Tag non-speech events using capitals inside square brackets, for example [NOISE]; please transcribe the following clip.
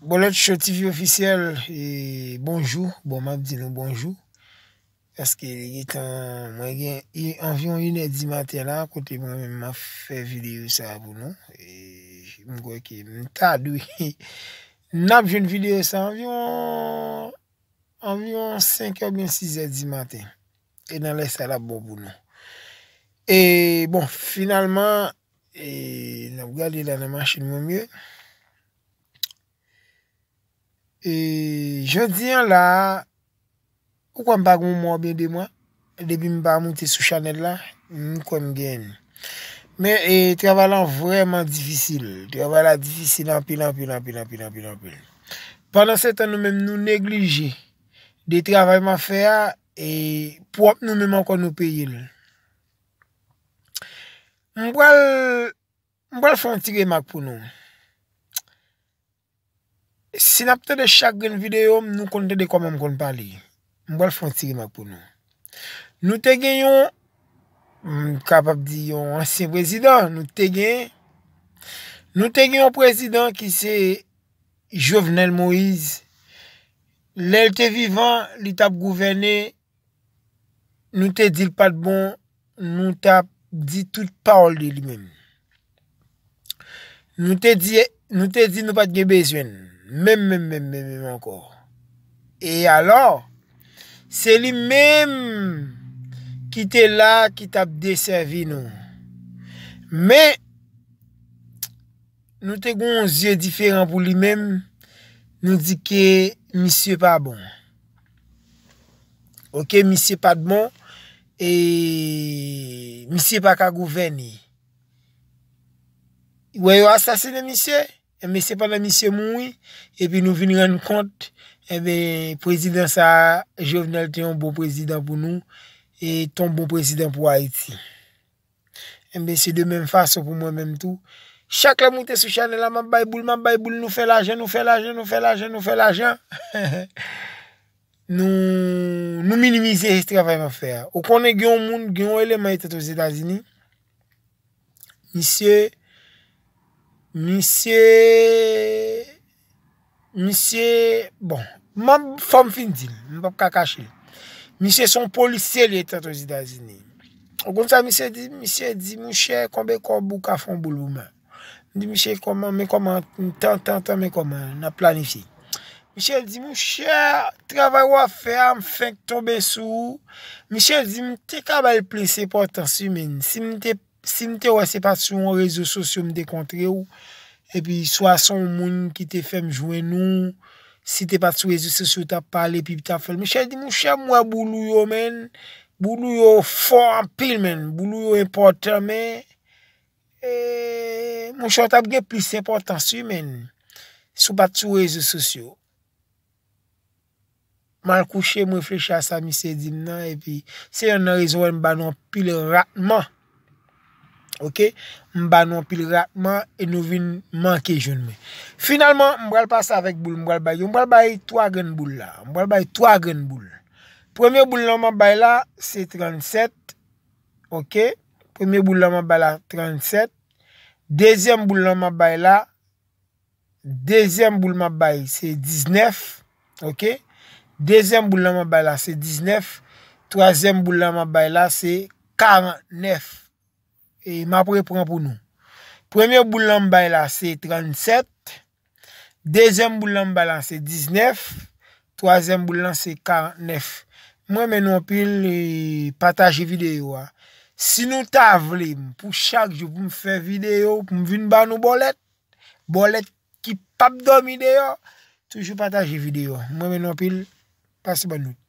Bolot chotivi ofisyel, bonjou, bon mab di nou bonjou. Peske yi tan, mwen gen, yi anvyon yon edi maten la, kote mwen mwen ma fe videyo sa abou nou. E mwen kweke, mwen tadou, yi nap jen videyo sa anvyon, anvyon 5 abon 6 edi maten. E nan lesa la bo bou nou. E bon, finalman, yi nab gade la nan machin mwen mye, Je diyan la, ou kon bag moun moun bin de moun, debi m ba moun te sou chanel la, m kon m gen. Men, e travalan vreman difisil, travalan difisil anpil, anpil, anpil, anpil, anpil. Panan se tan nou menm nou negliji de travalan fè a, e pou ap nou menman kon nou peyi l. M wal, m wal fwantire mak pou noum. Sinapte de chak gen videyo, nou kon te de koman kon parli. Mbwa l fonsi gen mak pou nou. Nou te gen yon, m kapap di yon ansi prezident, nou te gen. Nou te gen yon prezident ki se Jovenel Moïse. Lèl te vivan, li tap gouvene. Nou te di l pat bon, nou tap di tout paol li li men. Nou te di nou pat gen bezwen. Mem, mem, mem, mem, mem, e mem, encore. Et alors, c'est lui-même qui était là, qui t'a desservi, non. Mais, nous té gons yeux différents pour lui-même, nous dit que monsieur pas bon. Ok, monsieur pas bon, et monsieur pas kagouveni. Ou ayou e assasine monsieur? Eh, mwen se pa nan misye moun woy, epi nou vini ren kont, ebe, eh prezident sa, Jovenel ti yon bon prezident pou nou, e ton bon prezident pou Haiti. Ebe, eh se de men faso pou mwen men tout. Chak la moutes ou chanela, mabayboul, mabayboul, nou fe la jen, nou fe la jen, nou fe la jen, nou fe la jen. [LAUGHS] Nou, nou minimize re stravay mou fè. Ou konen gyon moun, gyon ou eleman etat ou zidazini, misye, Mise, mise, bon, man fòm fin di, mwen pap kakache. Mise, son polise li etan tozi da zini. O kon sa, mise di, mise di, mouche, konbe konbou ka fonbou louman. Mise, mise, konman, men konman, tan tan tan men konman, nan planifi. Mise, di, mouche, travay wafè am fèk tobe sou. Mise, di, mte kabal plese potansi men, si mte plese. Si m te wese pat sou an rezo sosyo m dekontre ou, e pi sou asan moun ki te fem jwen nou, si te pat sou rezo sosyo, ta pale, pi ta fel. Mè chè di mou chè m wè boulou yo men, boulou yo fon pil men, boulou yo importan men, e mou chè ta bge plis importan sou men, sou pat sou rezo sosyo. Man kou chè m wè flechè a sa mi se dim nan, e pi se yon an rezo wè m banon pil ratman, Ok, mba nou apil rapman, e nou vin manke jounme. Finalman, mbral pa sa vek boule, mbral bayi 3 gen boule la. Mbral bayi 3 gen boule. Premier boule la mba bayi la, se 37. Ok, premier boule la mba bayi la, 37. Dezyen boule la mba bayi la, dezyen boule la mba bayi, se 19. Ok, dezyen boule la mba bayi la, se 19. Trozyen boule la mba bayi la, se 49. E mapre pran pou nou. Premier boulan m bay la, se 37. Dezem boulan m bay la, se 19. Troazem boulan, se 49. Mwen menon pil, e, pataje videyo. Si nou ta avle, pou chak jou pou m fè videyo, pou m vin ban nou bolet. Bolet ki pap domi deyo. Toujou pataje videyo. Mwen menon pil, pasi ban nou.